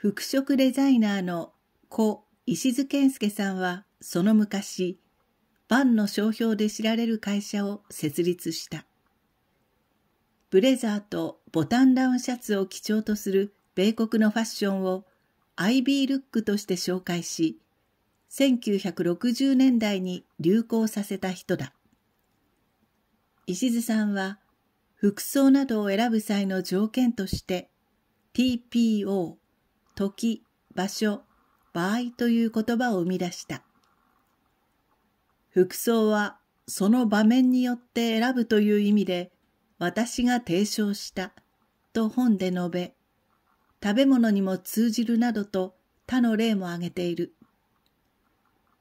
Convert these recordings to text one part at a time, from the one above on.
服飾デザイナーの子石津健介さんはその昔、パンの商標で知られる会社を設立した。ブレザーとボタンダウンシャツを基調とする米国のファッションをアイビールックとして紹介し、1960年代に流行させた人だ。石津さんは服装などを選ぶ際の条件として TPO 時、場所、場合という言葉を生み出した。服装はその場面によって選ぶという意味で私が提唱したと本で述べ、食べ物にも通じるなどと他の例も挙げている。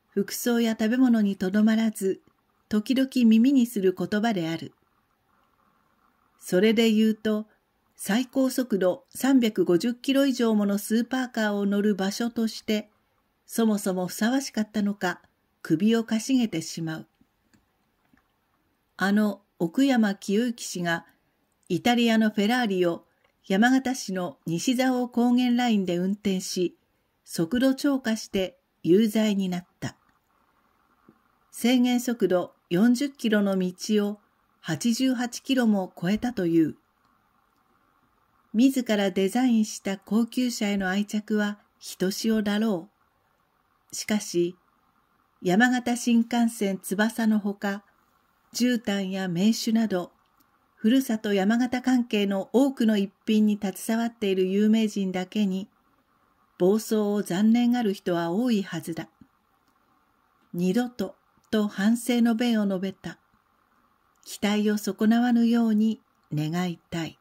服装や食べ物にとどまらず、時々耳にする言葉である。それで言うと、最高速度350キロ以上ものスーパーカーを乗る場所として、そもそもふさわしかったのか、首をかしげてしまう。あの奥山清之氏が、イタリアのフェラーリを山形市の西蔵王高原ラインで運転し、速度超過して有罪になった。制限速度40キロの道を88キロも超えたという。自らデザインした高級車への愛着はひとしおだろう。しかし、山形新幹線翼のほか、絨毯や名手など、ふるさと山形関係の多くの一品に携わっている有名人だけに、暴走を残念がる人は多いはずだ。二度と、と反省の弁を述べた。期待を損なわぬように願いたい。